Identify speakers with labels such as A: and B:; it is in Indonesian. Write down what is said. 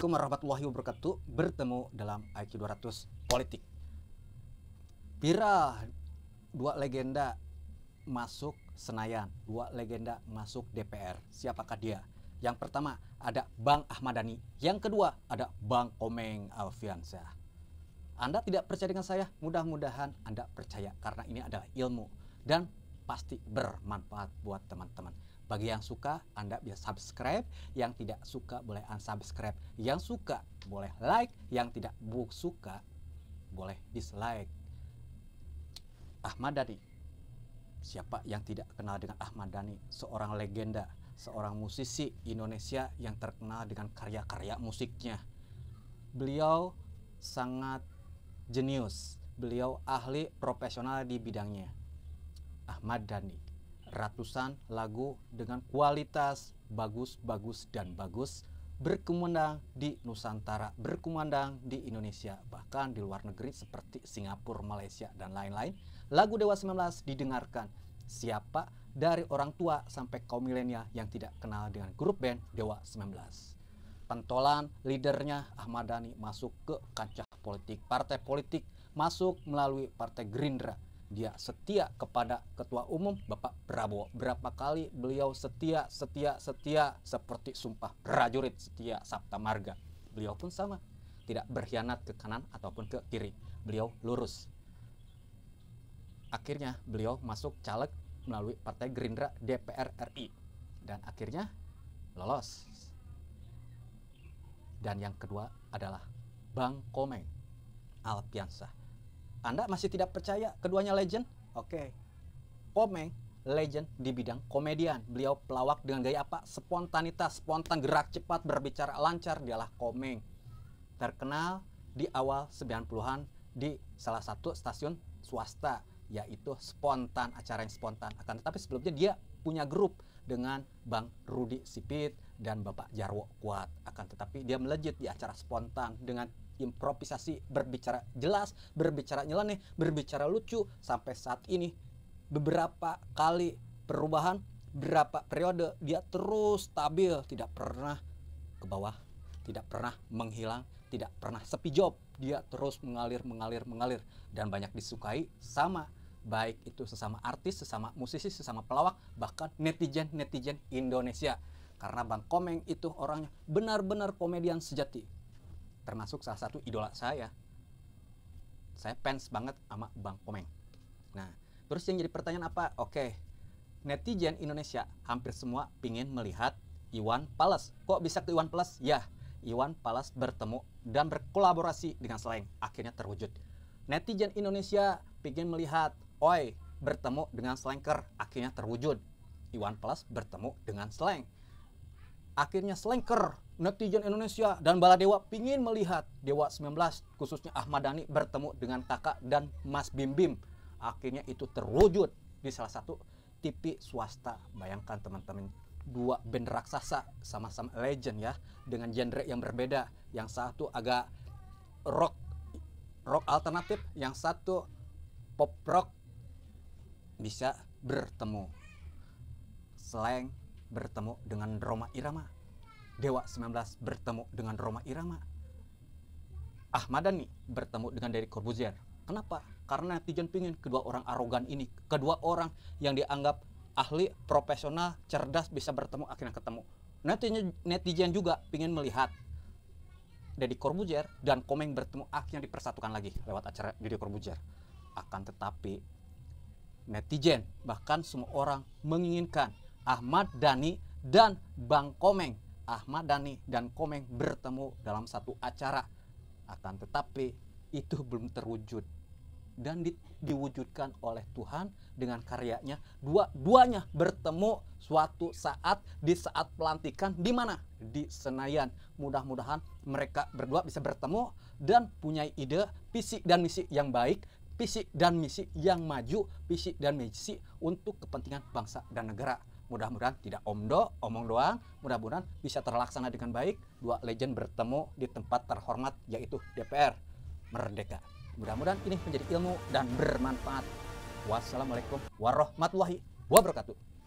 A: Assalamualaikum warahmatullahi wabarakatuh. Bertemu dalam IQ 200 Politik. Viral dua legenda masuk Senayan, dua legenda masuk DPR. Siapakah dia? Yang pertama ada Bang Ahmad Dhani, yang kedua ada Bang Komeng Alfiansyah. Anda tidak percaya dengan saya? Mudah-mudahan Anda percaya karena ini adalah ilmu dan pasti bermanfaat buat teman-teman. Bagi yang suka, Anda bisa subscribe. Yang tidak suka, boleh unsubscribe. Yang suka, boleh like. Yang tidak suka, boleh dislike. Ahmad Dhani. Siapa yang tidak kenal dengan Ahmad Dhani? Seorang legenda, seorang musisi Indonesia yang terkenal dengan karya-karya musiknya. Beliau sangat jenius. Beliau ahli profesional di bidangnya. Ahmad Dhani ratusan lagu dengan kualitas bagus, bagus, dan bagus berkumandang di Nusantara, berkumandang di Indonesia, bahkan di luar negeri seperti Singapura, Malaysia, dan lain-lain. Lagu Dewa 19 didengarkan siapa dari orang tua sampai kaum milenial yang tidak kenal dengan grup band Dewa 19. Pentolan leadernya Ahmad Dhani masuk ke kancah politik, partai politik masuk melalui partai Gerindra dia setia kepada ketua umum Bapak Prabowo. Berapa kali beliau setia, setia, setia seperti sumpah prajurit setia Sabta Marga. Beliau pun sama, tidak berkhianat ke kanan ataupun ke kiri. Beliau lurus. Akhirnya beliau masuk caleg melalui Partai Gerindra DPR RI dan akhirnya lolos. Dan yang kedua adalah Bang Komeng Alpiansah anda masih tidak percaya keduanya legend? Oke. Okay. Komeng legend di bidang komedian. Beliau pelawak dengan gaya apa? Spontanitas, spontan, gerak cepat, berbicara lancar, dialah Komeng. Terkenal di awal 90-an di salah satu stasiun swasta yaitu spontan acara yang spontan akan tetapi sebelumnya dia punya grup dengan Bang Rudi Sipit dan Bapak Jarwo Kuat akan tetapi dia melejit di acara spontan dengan improvisasi, berbicara jelas, berbicara nyeleneh, berbicara lucu sampai saat ini beberapa kali perubahan, berapa periode dia terus stabil, tidak pernah ke bawah, tidak pernah menghilang, tidak pernah sepi job. Dia terus mengalir, mengalir, mengalir dan banyak disukai sama baik itu sesama artis, sesama musisi, sesama pelawak, bahkan netizen-netizen Indonesia. Karena Bang Komeng itu orangnya benar-benar komedian sejati termasuk salah satu idola saya. Saya fans banget sama Bang Komeng. Nah, terus yang jadi pertanyaan apa? Oke, netizen Indonesia hampir semua pingin melihat Iwan Pales. Kok bisa ke Iwan Pales? Ya, Iwan Pales bertemu dan berkolaborasi dengan Slank. Akhirnya terwujud. Netizen Indonesia pingin melihat Oi bertemu dengan Slanker. Akhirnya terwujud. Iwan Pales bertemu dengan Slank. Akhirnya Slanker netizen Indonesia dan dewa pingin melihat Dewa 19 khususnya Ahmad Dhani bertemu dengan kakak dan Mas Bim Bim. Akhirnya itu terwujud di salah satu TV swasta. Bayangkan teman-teman dua band raksasa sama-sama legend ya dengan genre yang berbeda. Yang satu agak rock rock alternatif, yang satu pop rock bisa bertemu. Selain bertemu dengan Roma Irama Dewa 19 bertemu dengan Roma Irama. Ahmad Dhani bertemu dengan Derek Corbuzier. Kenapa? Karena netizen pingin kedua orang arogan ini, kedua orang yang dianggap ahli, profesional, cerdas bisa bertemu akhirnya ketemu. Netizen, netizen juga pingin melihat Deddy Corbuzier dan Komeng bertemu akhirnya dipersatukan lagi lewat acara Deddy Corbuzier. Akan tetapi netizen bahkan semua orang menginginkan Ahmad Dhani dan Bang Komeng Ahmad Dhani dan Komeng bertemu dalam satu acara. Akan tetapi itu belum terwujud dan di, diwujudkan oleh Tuhan dengan karyanya. Dua-duanya bertemu suatu saat di saat pelantikan di mana? Di Senayan. Mudah-mudahan mereka berdua bisa bertemu dan punya ide, visi dan misi yang baik, visi dan misi yang maju, visi dan misi untuk kepentingan bangsa dan negara. Mudah-mudahan tidak omdo, omong doang. Mudah-mudahan bisa terlaksana dengan baik. Dua legend bertemu di tempat terhormat yaitu DPR. Merdeka. Mudah-mudahan ini menjadi ilmu dan bermanfaat. Wassalamualaikum warahmatullahi wabarakatuh.